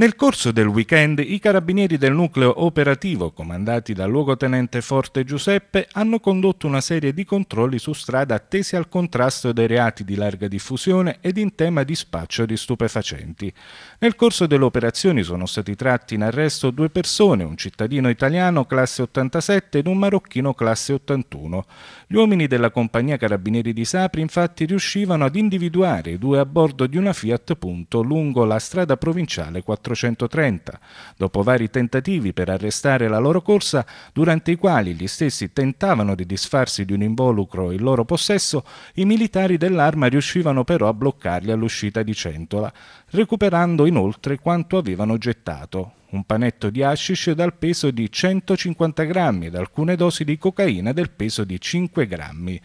Nel corso del weekend i carabinieri del nucleo operativo, comandati dal luogotenente Forte Giuseppe, hanno condotto una serie di controlli su strada tesi al contrasto dei reati di larga diffusione ed in tema di spaccio di stupefacenti. Nel corso delle operazioni sono stati tratti in arresto due persone, un cittadino italiano classe 87 ed un marocchino classe 81. Gli uomini della compagnia Carabinieri di Sapri infatti riuscivano ad individuare i due a bordo di una Fiat Punto lungo la strada provinciale 4 430, dopo vari tentativi per arrestare la loro corsa, durante i quali gli stessi tentavano di disfarsi di un involucro in loro possesso, i militari dell'arma riuscivano però a bloccarli all'uscita di Centola, recuperando inoltre quanto avevano gettato, un panetto di hashish dal peso di 150 grammi ed alcune dosi di cocaina del peso di 5 grammi.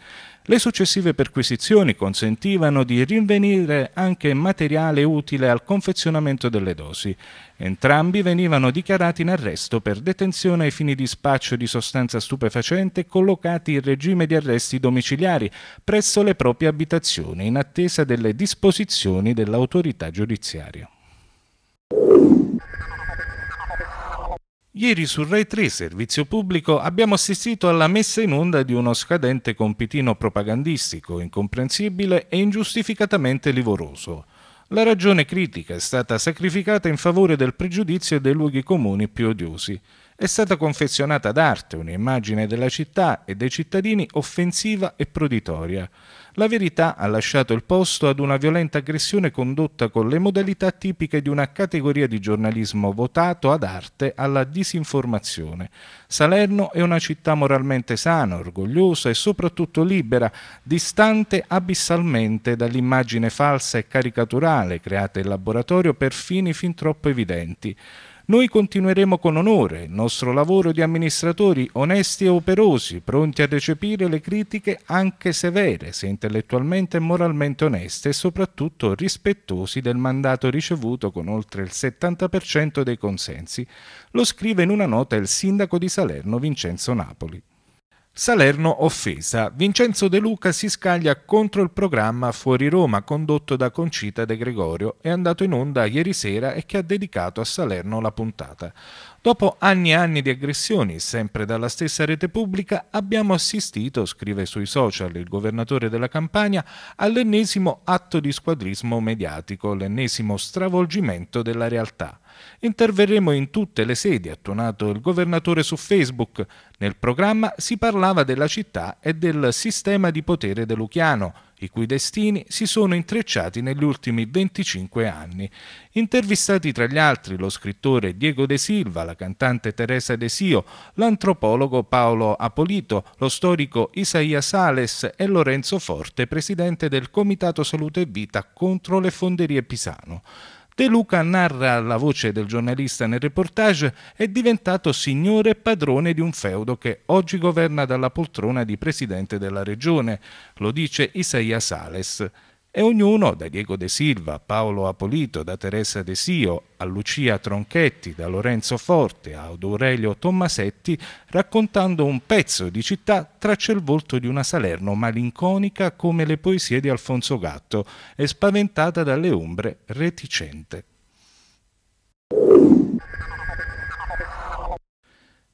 Le successive perquisizioni consentivano di rinvenire anche materiale utile al confezionamento delle dosi. Entrambi venivano dichiarati in arresto per detenzione ai fini di spaccio di sostanza stupefacente e collocati in regime di arresti domiciliari presso le proprie abitazioni in attesa delle disposizioni dell'autorità giudiziaria. Ieri su Rai 3 Servizio Pubblico abbiamo assistito alla messa in onda di uno scadente compitino propagandistico, incomprensibile e ingiustificatamente livoroso. La ragione critica è stata sacrificata in favore del pregiudizio e dei luoghi comuni più odiosi. È stata confezionata d'arte un'immagine della città e dei cittadini offensiva e proditoria la verità ha lasciato il posto ad una violenta aggressione condotta con le modalità tipiche di una categoria di giornalismo votato ad arte alla disinformazione. Salerno è una città moralmente sana, orgogliosa e soprattutto libera, distante abissalmente dall'immagine falsa e caricaturale creata in laboratorio per fini fin troppo evidenti. Noi continueremo con onore il nostro lavoro di amministratori onesti e operosi, pronti a recepire le critiche anche severe, se intellettualmente e moralmente oneste e soprattutto rispettosi del mandato ricevuto con oltre il 70% dei consensi, lo scrive in una nota il sindaco di Salerno Vincenzo Napoli. Salerno offesa. Vincenzo De Luca si scaglia contro il programma Fuori Roma condotto da Concita De Gregorio, è andato in onda ieri sera e che ha dedicato a Salerno la puntata. Dopo anni e anni di aggressioni, sempre dalla stessa rete pubblica, abbiamo assistito, scrive sui social il governatore della Campania, all'ennesimo atto di squadrismo mediatico, l'ennesimo stravolgimento della realtà. Interverremo in tutte le sedi, ha tuonato il governatore su Facebook. Nel programma si parlava della città e del sistema di potere deluchiano i cui destini si sono intrecciati negli ultimi 25 anni. Intervistati tra gli altri lo scrittore Diego De Silva, la cantante Teresa De Sio, l'antropologo Paolo Apolito, lo storico Isaia Sales e Lorenzo Forte, presidente del Comitato Salute e Vita contro le fonderie Pisano. De Luca narra la voce del giornalista nel reportage è diventato signore e padrone di un feudo che oggi governa dalla poltrona di presidente della regione, lo dice Isaia Sales e ognuno, da Diego De Silva, a Paolo Apolito, da Teresa De Sio, a Lucia Tronchetti, da Lorenzo Forte, ad Aurelio Tommasetti, raccontando un pezzo di città, traccia il volto di una Salerno malinconica come le poesie di Alfonso Gatto e spaventata dalle ombre, reticente.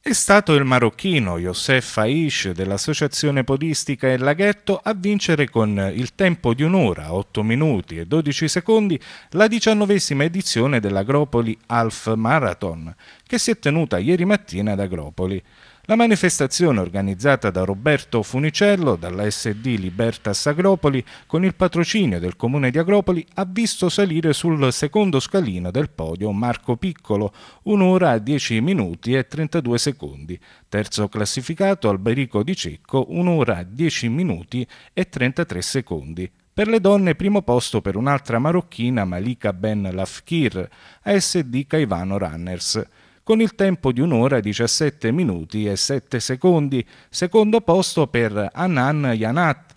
È stato il marocchino Yosef Aish dell'associazione podistica El Laghetto a vincere con il tempo di un'ora, 8 minuti e 12 secondi la diciannovesima edizione dell'Agropoli Half Marathon, che si è tenuta ieri mattina ad Agropoli. La manifestazione organizzata da Roberto Funicello, dalla SD Libertas Agropoli, con il patrocinio del comune di Agropoli, ha visto salire sul secondo scalino del podio Marco Piccolo, un'ora 10 minuti e 32 secondi. Terzo classificato Alberico Di Cecco, un'ora 10 minuti e 33 secondi. Per le donne primo posto per un'altra marocchina Malika Ben Lafkir, ASD Caivano Runners con il tempo di un'ora 17 minuti e 7 secondi, secondo posto per Anan Yanat,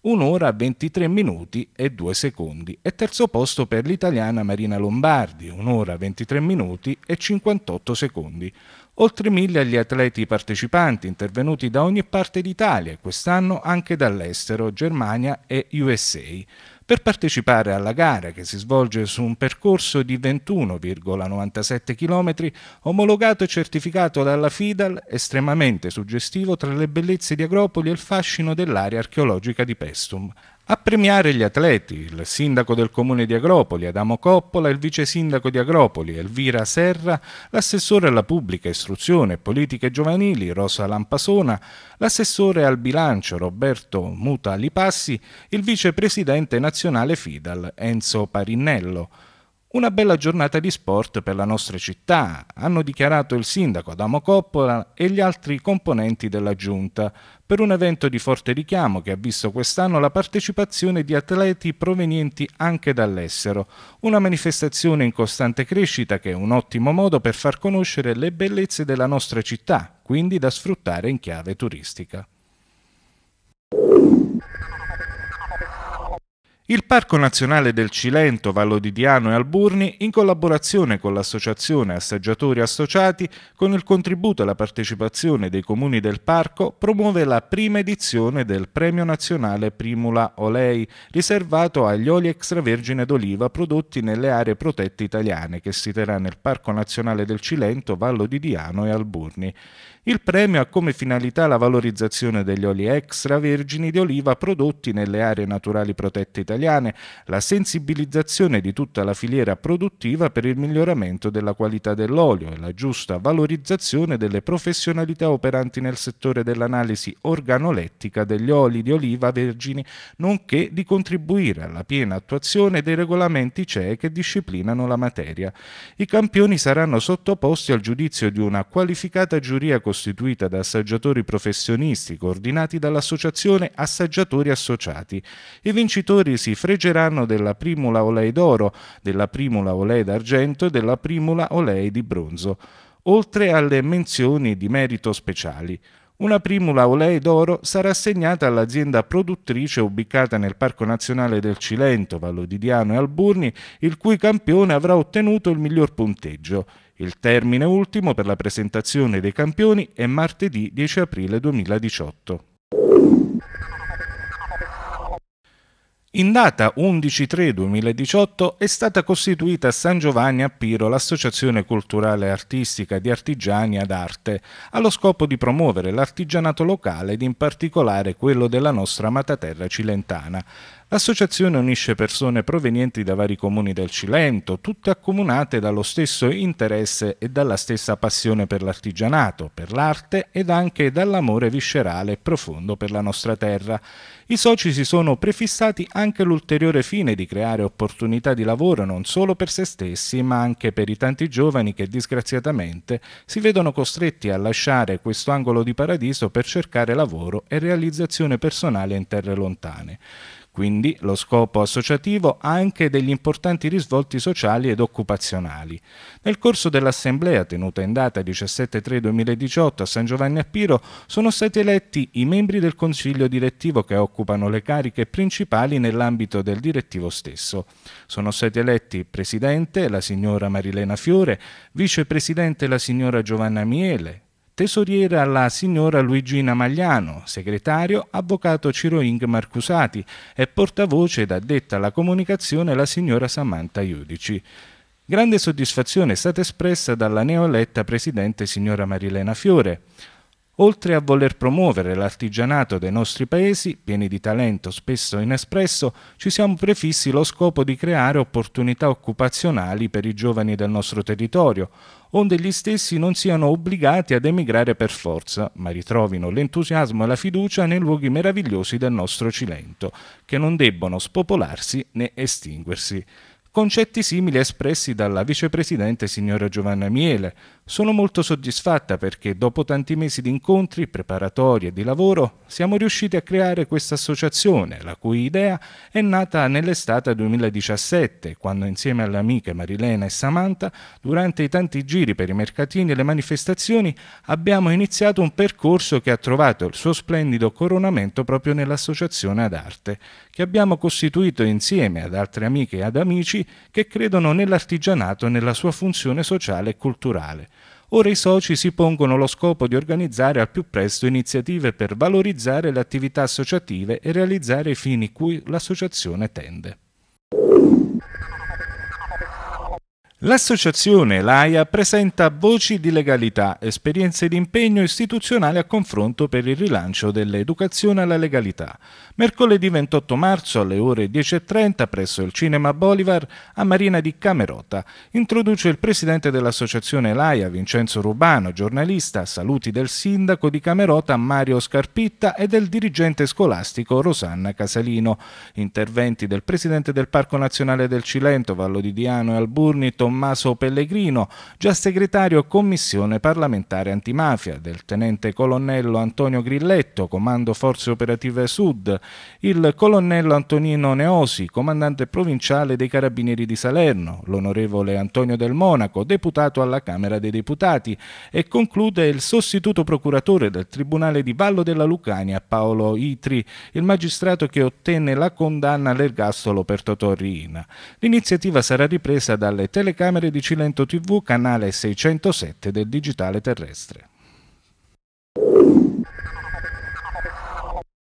un'ora 23 minuti e 2 secondi e terzo posto per l'italiana Marina Lombardi, un'ora 23 minuti e 58 secondi. Oltre mille gli atleti partecipanti intervenuti da ogni parte d'Italia e quest'anno anche dall'estero, Germania e USA per partecipare alla gara che si svolge su un percorso di 21,97 km omologato e certificato dalla FIDAL estremamente suggestivo tra le bellezze di Agropoli e il fascino dell'area archeologica di Pestum. A premiare gli atleti, il sindaco del comune di Agropoli, Adamo Coppola, il vice sindaco di Agropoli, Elvira Serra, l'assessore alla pubblica istruzione, e politiche giovanili, Rosa Lampasona, l'assessore al bilancio, Roberto Muta Lipassi, il vicepresidente nazionale Fidal, Enzo Parinnello, una bella giornata di sport per la nostra città, hanno dichiarato il sindaco Adamo Coppola e gli altri componenti della giunta, per un evento di forte richiamo che ha visto quest'anno la partecipazione di atleti provenienti anche dall'estero, una manifestazione in costante crescita che è un ottimo modo per far conoscere le bellezze della nostra città, quindi da sfruttare in chiave turistica. Il Parco Nazionale del Cilento, Vallo di Diano e Alburni, in collaborazione con l'Associazione Assaggiatori Associati, con il contributo e la partecipazione dei comuni del parco, promuove la prima edizione del Premio Nazionale Primula Olei, riservato agli oli extravergine d'oliva prodotti nelle aree protette italiane, che si terrà nel Parco Nazionale del Cilento, Vallo di Diano e Alburni. Il premio ha come finalità la valorizzazione degli oli extravergini di oliva prodotti nelle aree naturali protette italiane italiane la sensibilizzazione di tutta la filiera produttiva per il miglioramento della qualità dell'olio e la giusta valorizzazione delle professionalità operanti nel settore dell'analisi organolettica degli oli di oliva vergini, nonché di contribuire alla piena attuazione dei regolamenti CE che disciplinano la materia. I campioni saranno sottoposti al giudizio di una qualificata giuria costituita da assaggiatori professionisti coordinati dall'Associazione Assaggiatori Associati. I vincitori si si fregeranno della primula olei d'oro, della primula olei d'argento e della primula olei di bronzo, oltre alle menzioni di merito speciali. Una primula olei d'oro sarà assegnata all'azienda produttrice ubicata nel Parco Nazionale del Cilento, Vallodidiano e Alburni, il cui campione avrà ottenuto il miglior punteggio. Il termine ultimo per la presentazione dei campioni è martedì 10 aprile 2018. In data 11-3-2018 è stata costituita a San Giovanni a Piro l'Associazione Culturale e Artistica di Artigiani ad Arte, allo scopo di promuovere l'artigianato locale ed in particolare quello della nostra amata terra cilentana. L'associazione unisce persone provenienti da vari comuni del Cilento, tutte accomunate dallo stesso interesse e dalla stessa passione per l'artigianato, per l'arte ed anche dall'amore viscerale e profondo per la nostra terra. I soci si sono prefissati anche l'ulteriore fine di creare opportunità di lavoro non solo per se stessi, ma anche per i tanti giovani che disgraziatamente si vedono costretti a lasciare questo angolo di paradiso per cercare lavoro e realizzazione personale in terre lontane quindi lo scopo associativo ha anche degli importanti risvolti sociali ed occupazionali. Nel corso dell'assemblea tenuta in data 17-3-2018 a San Giovanni a Piro sono stati eletti i membri del consiglio direttivo che occupano le cariche principali nell'ambito del direttivo stesso. Sono stati eletti presidente la signora Marilena Fiore, vicepresidente la signora Giovanna Miele, tesoriera la signora Luigina Magliano, segretario avvocato Ciro Ing Marcusati e portavoce ed addetta alla comunicazione la signora Samantha Iudici. Grande soddisfazione è stata espressa dalla neoeletta presidente signora Marilena Fiore. Oltre a voler promuovere l'artigianato dei nostri paesi, pieni di talento spesso inespresso, ci siamo prefissi lo scopo di creare opportunità occupazionali per i giovani del nostro territorio, onde gli stessi non siano obbligati ad emigrare per forza, ma ritrovino l'entusiasmo e la fiducia nei luoghi meravigliosi del nostro Cilento, che non debbono spopolarsi né estinguersi concetti simili espressi dalla vicepresidente signora Giovanna Miele, sono molto soddisfatta perché dopo tanti mesi di incontri, preparatori e di lavoro siamo riusciti a creare questa associazione, la cui idea è nata nell'estate 2017, quando insieme alle amiche Marilena e Samantha, durante i tanti giri per i mercatini e le manifestazioni, abbiamo iniziato un percorso che ha trovato il suo splendido coronamento proprio nell'associazione ad arte, che abbiamo costituito insieme ad altre amiche ed amici che credono nell'artigianato e nella sua funzione sociale e culturale. Ora i soci si pongono lo scopo di organizzare al più presto iniziative per valorizzare le attività associative e realizzare i fini cui l'associazione tende. L'associazione LAIA presenta Voci di legalità, esperienze di impegno istituzionale a confronto per il rilancio dell'educazione alla legalità. Mercoledì 28 marzo alle ore 10.30 presso il Cinema Bolivar a Marina di Camerota introduce il presidente dell'associazione LAIA Vincenzo Rubano, giornalista, saluti del sindaco di Camerota Mario Scarpitta e del dirigente scolastico Rosanna Casalino. Interventi del presidente del Parco Nazionale del Cilento, Vallo di Diano e Alburni, Tommaso Tommaso Pellegrino, già segretario Commissione parlamentare antimafia, del tenente colonnello Antonio Grilletto, comando Forze Operative Sud, il colonnello Antonino Neosi, comandante provinciale dei Carabinieri di Salerno, l'onorevole Antonio Del Monaco, deputato alla Camera dei Deputati e conclude il sostituto procuratore del Tribunale di Vallo della Lucania Paolo Itri, il magistrato che ottenne la condanna all'ergastolo per Totorrina. L'iniziativa sarà ripresa dalle telecamere telecamere di Cilento TV, canale 607 del digitale terrestre.